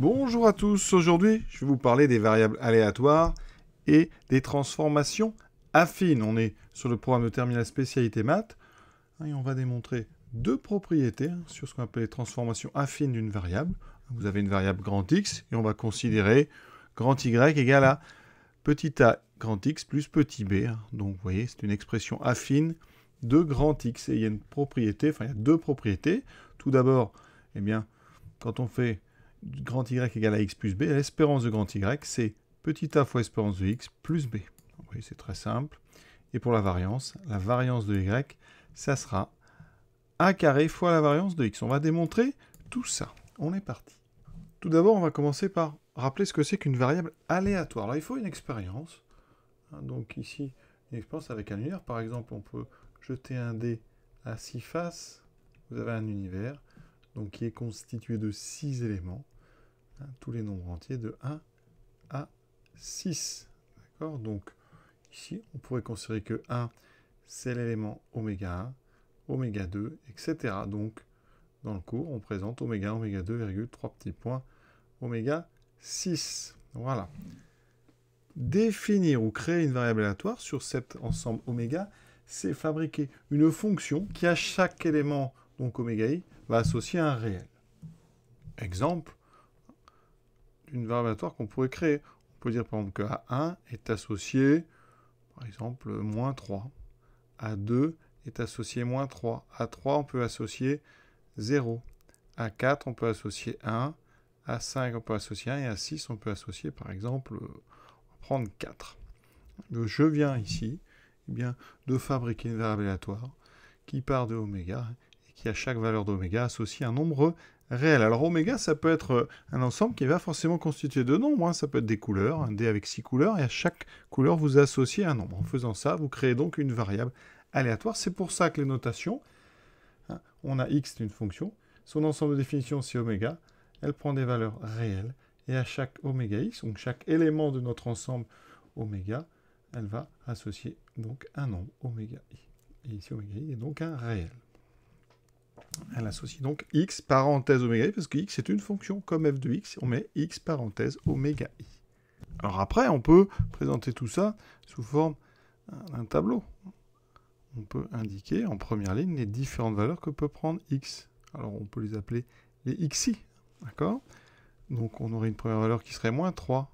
Bonjour à tous, aujourd'hui je vais vous parler des variables aléatoires et des transformations affines. On est sur le programme de terminal spécialité maths hein, et on va démontrer deux propriétés hein, sur ce qu'on appelle les transformations affines d'une variable. Vous avez une variable grand X et on va considérer grand Y égale à petit a grand X plus petit b. Hein. Donc vous voyez, c'est une expression affine de grand X et il y a une propriété, enfin il y a deux propriétés. Tout d'abord, eh bien, quand on fait grand Y égale à x plus b. L'espérance de grand Y, c'est petit a fois espérance de x plus b. voyez, c'est très simple. Et pour la variance, la variance de y, ça sera a carré fois la variance de x. On va démontrer tout ça. On est parti. Tout d'abord, on va commencer par rappeler ce que c'est qu'une variable aléatoire. Alors, il faut une expérience. Hein, donc ici, une expérience avec un univers. Par exemple, on peut jeter un dé à six faces. Vous avez un univers donc qui est constitué de six éléments. Hein, tous les nombres entiers de 1 à 6. D'accord Donc ici, on pourrait considérer que 1, c'est l'élément oméga 1, oméga 2, etc. Donc dans le cours, on présente oméga, oméga 2, 3 petits points, oméga 6. Voilà. Définir ou créer une variable aléatoire sur cet ensemble oméga, c'est fabriquer une fonction qui à chaque élément, donc oméga i, va associer un réel. Exemple, d'une aléatoire qu'on pourrait créer. On peut dire par exemple que A1 est associé, par exemple, moins 3. A2 est associé moins 3. A3, on peut associer 0. A4, on peut associer 1. A5, on peut associer 1. Et A6, on peut associer, par exemple, prendre 4. Je viens ici eh bien, de fabriquer une variable aléatoire qui part de oméga hein, qui à chaque valeur d'oméga associe un nombre réel. Alors oméga, ça peut être euh, un ensemble qui va forcément constituer de nombres, hein. ça peut être des couleurs, un dé avec six couleurs, et à chaque couleur, vous associez un nombre. En faisant ça, vous créez donc une variable aléatoire. C'est pour ça que les notations, hein, on a x, c'est une fonction, son ensemble de définition, c'est oméga, elle prend des valeurs réelles, et à chaque oméga x, donc chaque élément de notre ensemble oméga, elle va associer donc un nombre oméga i. Et ici, oméga i est donc un réel. Elle associe donc x parenthèse oméga i, parce que x est une fonction comme f de x, on met x parenthèse oméga i. Alors après, on peut présenter tout ça sous forme d'un tableau. On peut indiquer en première ligne les différentes valeurs que peut prendre x. Alors on peut les appeler les xi, d'accord Donc on aurait une première valeur qui serait moins 3,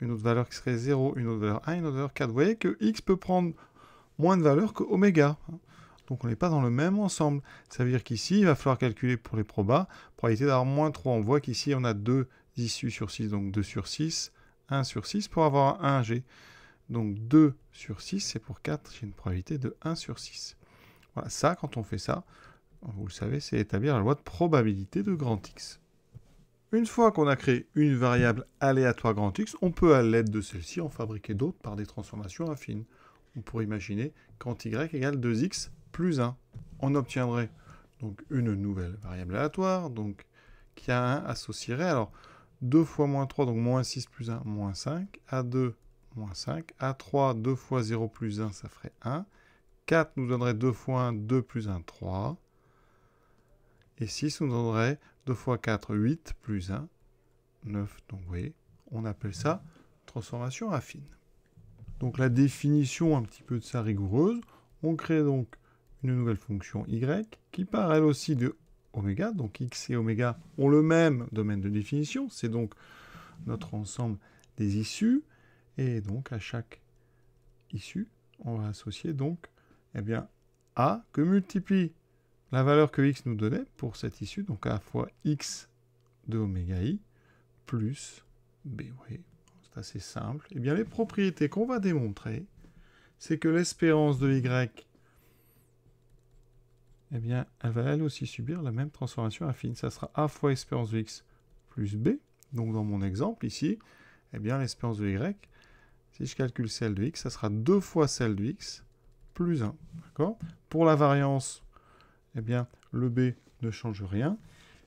une autre valeur qui serait 0, une autre valeur 1, une autre valeur 4. Vous voyez que x peut prendre moins de valeurs que oméga. Donc on n'est pas dans le même ensemble. Ça veut dire qu'ici, il va falloir calculer pour les probas, probabilité d'avoir moins 3. On voit qu'ici, on a 2 issues sur 6, donc 2 sur 6, 1 sur 6 pour avoir un 1G. Donc 2 sur 6, c'est pour 4, j'ai une probabilité de 1 sur 6. Voilà, ça, quand on fait ça, vous le savez, c'est établir la loi de probabilité de grand X. Une fois qu'on a créé une variable aléatoire grand X, on peut à l'aide de celle-ci en fabriquer d'autres par des transformations affines. On pourrait imaginer quand y égale 2x plus 1, on obtiendrait donc une nouvelle variable aléatoire, donc qui a 1 associerait, alors 2 fois moins 3, donc moins 6 plus 1, moins 5, à 2 moins 5, A3, 2 fois 0 plus 1, ça ferait 1, 4 nous donnerait 2 fois 1, 2 plus 1, 3, et 6 nous donnerait 2 fois 4, 8 plus 1, 9, donc vous voyez, on appelle ça transformation affine. Donc la définition un petit peu de ça rigoureuse, on crée donc une nouvelle fonction y qui part elle aussi de oméga, donc x et oméga ont le même domaine de définition, c'est donc notre ensemble des issues, et donc à chaque issue, on va associer donc eh bien, a que multiplie la valeur que x nous donnait pour cette issue, donc a fois x de oméga i plus b. Oui, c'est assez simple. Et eh bien les propriétés qu'on va démontrer, c'est que l'espérance de y eh bien, elle va elle aussi subir la même transformation affine. Ça sera A fois espérance de X plus B. Donc dans mon exemple ici, eh bien l'espérance de Y, si je calcule celle de X, ça sera 2 fois celle de X plus 1. Pour la variance, eh bien, le B ne change rien.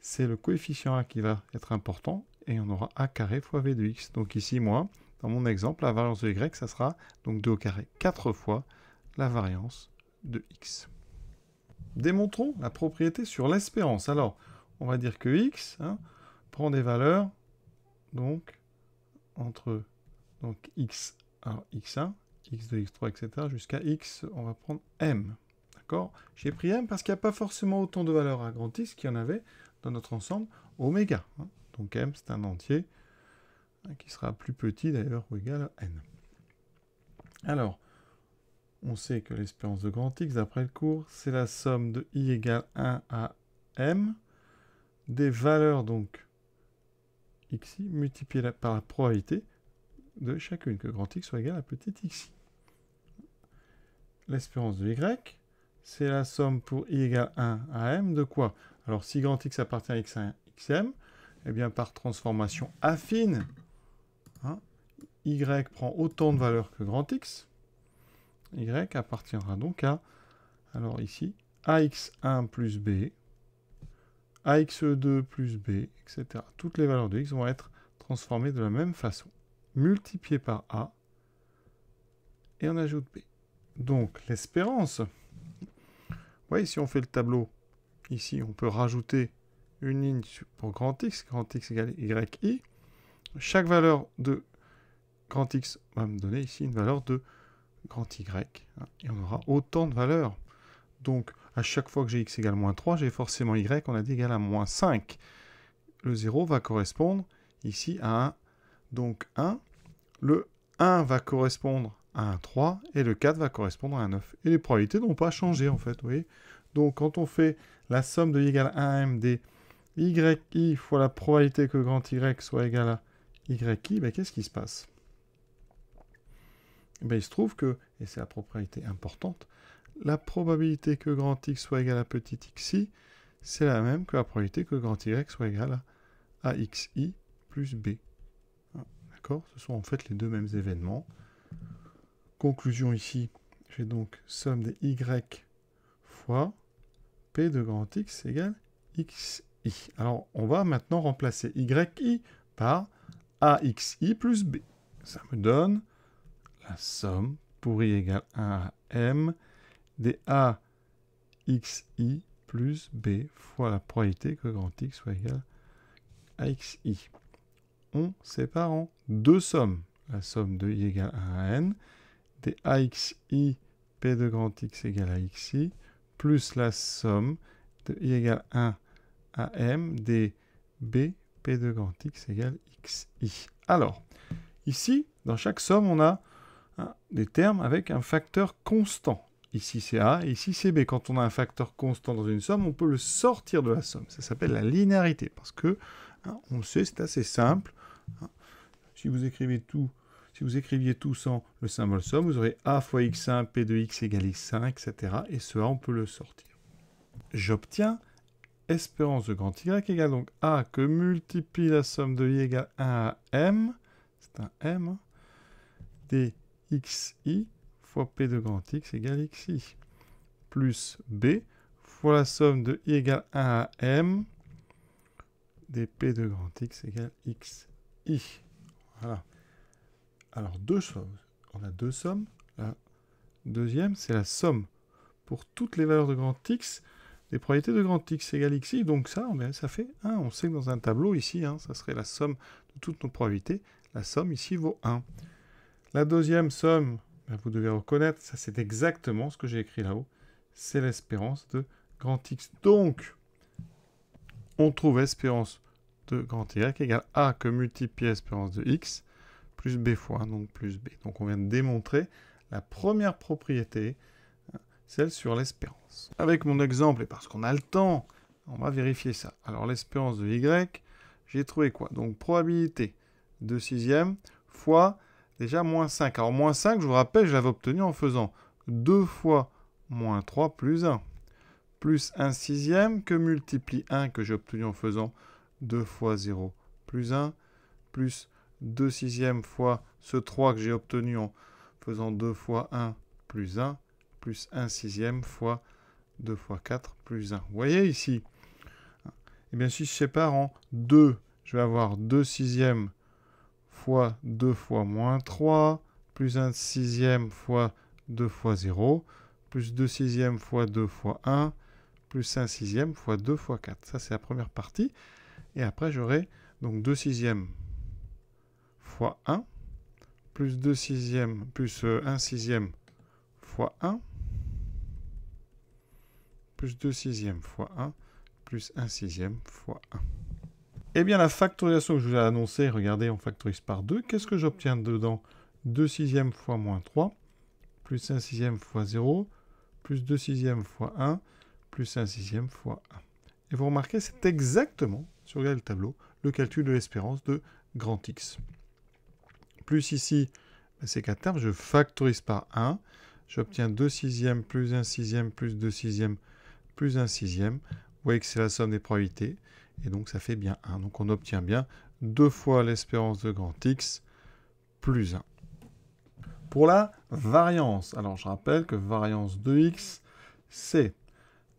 C'est le coefficient A qui va être important et on aura A carré fois V de X. Donc ici, moi, dans mon exemple, la variance de Y, ça sera donc 2 au carré 4 fois la variance de X démontrons la propriété sur l'espérance. Alors, on va dire que x hein, prend des valeurs, donc, entre donc, x, alors, x1, x2, x3, etc., jusqu'à x, on va prendre m. D'accord J'ai pris m parce qu'il n'y a pas forcément autant de valeurs à grandir ce qu'il y en avait dans notre ensemble oméga. Hein. Donc m, c'est un entier hein, qui sera plus petit d'ailleurs ou égal à n. Alors, on sait que l'espérance de grand X, d'après le cours, c'est la somme de I égale 1 à M des valeurs donc xi multipliées par la probabilité de chacune, que grand X soit égal à petit xi. L'espérance de Y, c'est la somme pour I égale 1 à M de quoi Alors si grand X appartient à X1, XM, eh bien par transformation affine, hein, Y prend autant de valeurs que grand X, y appartiendra donc à, alors ici, ax1 plus b, ax2 plus b, etc. Toutes les valeurs de x vont être transformées de la même façon, multipliées par a, et on ajoute b. Donc l'espérance, vous voyez, si on fait le tableau, ici on peut rajouter une ligne pour grand x, grand x égale yi. Chaque valeur de grand x va me donner ici une valeur de grand Y, hein, et on aura autant de valeurs. Donc, à chaque fois que j'ai x égale moins 3, j'ai forcément y, on a dit égal à moins 5. Le 0 va correspondre ici à 1, donc 1. Le 1 va correspondre à un 3, et le 4 va correspondre à un 9. Et les probabilités n'ont pas changé, en fait, vous voyez Donc, quand on fait la somme de y égale à 1 md, y fois la probabilité que grand y soit égal à y ben, qu'est-ce qui se passe eh ben, il se trouve que, et c'est la propriété importante, la probabilité que grand X soit égal à petit xi, c'est la même que la probabilité que grand Y soit égal à AXI plus B. Hein, d'accord Ce sont en fait les deux mêmes événements. Conclusion ici, j'ai donc somme des Y fois P de grand X égale XI. Alors, on va maintenant remplacer YI par AXI plus B. Ça me donne somme pour i égale 1 à m des a xi plus b fois la probabilité que grand x soit égal à xi. On sépare en deux sommes. La somme de i égale 1 à n des axi p de grand x égale à xi plus la somme de i égale 1 à m des b p de grand x égale xi. Alors, ici, dans chaque somme, on a Hein, des termes avec un facteur constant. Ici c'est A, ici c'est B. Quand on a un facteur constant dans une somme, on peut le sortir de la somme. Ça s'appelle la linéarité, parce que, hein, on sait, c'est assez simple. Hein. Si vous écrivez tout, si vous écriviez tout sans le symbole somme, vous aurez A fois X1, P de X égale x 5 etc. Et ce A, on peut le sortir. J'obtiens espérance de grand Y égale donc A que multiplie la somme de Y égale 1 à M, c'est un M, des xi fois p de grand X égale xi, plus b fois la somme de i égale 1 à m des p de grand X égale x i. Alors deux sommes, On a deux sommes. La deuxième, c'est la somme pour toutes les valeurs de grand X des probabilités de grand X égale xi, donc ça, ça fait 1. On sait que dans un tableau, ici, hein, ça serait la somme de toutes nos probabilités. La somme ici vaut 1. La deuxième somme, ben, vous devez reconnaître, ça c'est exactement ce que j'ai écrit là-haut. C'est l'espérance de grand X. Donc, on trouve espérance de grand Y égale A que multiplie espérance de X plus B fois donc plus B. Donc on vient de démontrer la première propriété, hein, celle sur l'espérance. Avec mon exemple, et parce qu'on a le temps, on va vérifier ça. Alors l'espérance de Y, j'ai trouvé quoi Donc probabilité de sixième fois Déjà moins 5. Alors moins 5, je vous rappelle, je l'avais obtenu en faisant 2 fois moins 3 plus 1. Plus 1 sixième que multiplie 1 que j'ai obtenu en faisant 2 fois 0 plus 1. Plus 2 sixièmes fois ce 3 que j'ai obtenu en faisant 2 fois 1 plus 1. Plus 1 sixième fois 2 fois 4 plus 1. Vous voyez ici Eh bien si je sépare en 2, je vais avoir 2 sixièmes fois 2 fois moins 3, plus 1 sixième fois 2 fois 0, plus 2 sixièmes fois 2 fois 1, plus 1 sixième fois 2 fois 4. Ça, c'est la première partie. Et après, j'aurai donc 2 euh, sixième fois 1, plus 2 sixièmes, plus 1 sixième fois 1, plus 2 sixièmes fois 1, plus 1 sixième fois 1. Eh bien, la factorisation que je vous ai annoncée, regardez, on factorise par 2. Qu'est-ce que j'obtiens dedans 2 sixièmes fois moins 3, plus 1 sixième fois 0, plus 2 sixièmes fois 1, plus 1 sixième fois 1. Et vous remarquez, c'est exactement, si vous regardez le tableau, le calcul de l'espérance de grand X. Plus ici, ben, c'est 4 termes, je factorise par 1. J'obtiens 2 sixièmes plus 1 sixième plus 2 sixièmes plus 1 sixième. Vous voyez que c'est la somme des probabilités et donc ça fait bien 1. Donc on obtient bien 2 fois l'espérance de grand X plus 1. Pour la variance, alors je rappelle que variance de x, c'est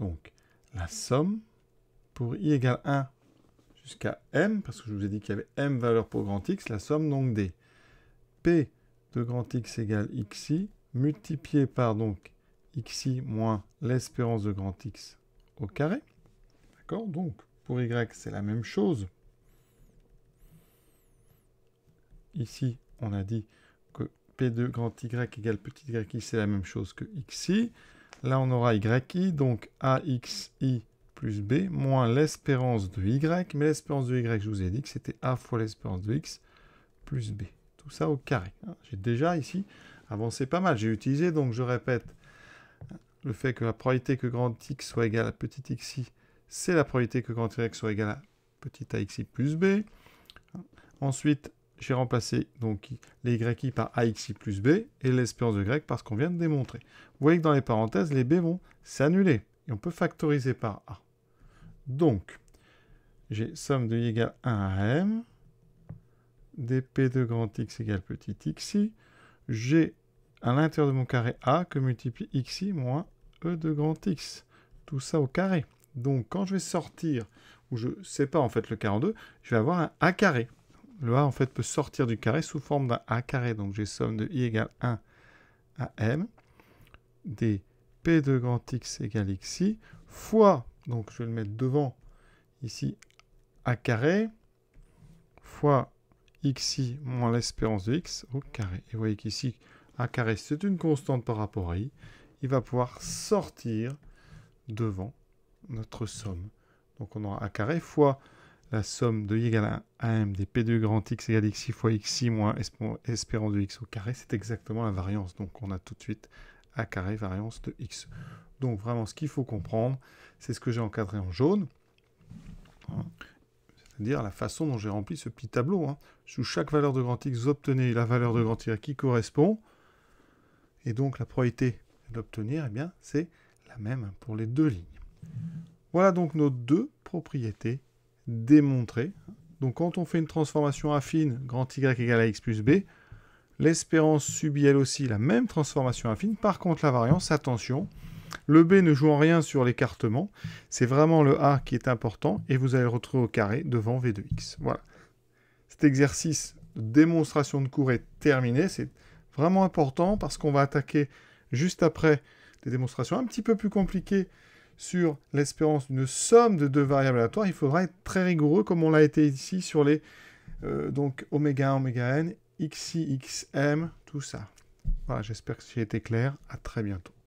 donc la somme pour i égale 1 jusqu'à m, parce que je vous ai dit qu'il y avait m valeur pour grand X, la somme donc des p de grand X égale xi multiplié par donc xi moins l'espérance de grand X au carré. D'accord Donc pour y, c'est la même chose. Ici, on a dit que P2 grand Y égale petit yi, c'est la même chose que xi. Là, on aura yi, donc axi plus b moins l'espérance de y. Mais l'espérance de y, je vous ai dit que c'était a fois l'espérance de x plus b. Tout ça au carré. Hein. J'ai déjà ici avancé pas mal. J'ai utilisé, donc je répète, le fait que la probabilité que grand x soit égale à petit xi c'est la probabilité que grand Y soit égal à petit axi plus b. Ensuite, j'ai remplacé donc les yi par axi plus b et l'espérance de grec par ce qu'on vient de démontrer. Vous voyez que dans les parenthèses, les b vont s'annuler et on peut factoriser par a. Donc, j'ai somme de y égale 1 à m, dp de grand x égale petit xi, j'ai à l'intérieur de mon carré a que multiplie xi moins e de grand x. Tout ça au carré. Donc quand je vais sortir, ou je sais pas en fait le 42, je vais avoir un A carré. Le A en fait peut sortir du carré sous forme d'un A carré. Donc j'ai somme de I égale 1 à M des P de grand X égale XI fois, donc je vais le mettre devant ici, A carré fois XI moins l'espérance de X au carré. Et vous voyez qu'ici, A carré c'est une constante par rapport à I. Il va pouvoir sortir devant notre somme. Donc on aura a carré fois la somme de y égale à m des p2 grand x égale x fois x moins espérant de x au carré, c'est exactement la variance. Donc on a tout de suite a carré variance de x. Donc vraiment ce qu'il faut comprendre, c'est ce que j'ai encadré en jaune, hein. c'est-à-dire la façon dont j'ai rempli ce petit tableau. Hein. Sous chaque valeur de grand x, vous obtenez la valeur de grand y qui correspond, et donc la probabilité d'obtenir, eh bien, c'est la même pour les deux lignes. Voilà donc nos deux propriétés démontrées. Donc quand on fait une transformation affine, grand Y égale à X plus B, l'espérance subit elle aussi la même transformation affine. Par contre la variance, attention, le B ne joue en rien sur l'écartement, c'est vraiment le A qui est important et vous allez le retrouver au carré devant V de X. Voilà. Cet exercice de démonstration de cours est terminé, c'est vraiment important parce qu'on va attaquer juste après des démonstrations un petit peu plus compliquées sur l'espérance d'une somme de deux variables aléatoires, il faudra être très rigoureux comme on l'a été ici sur les euh, donc oméga, oméga n, x xm, tout ça. Voilà, j'espère que j'ai été clair. À très bientôt.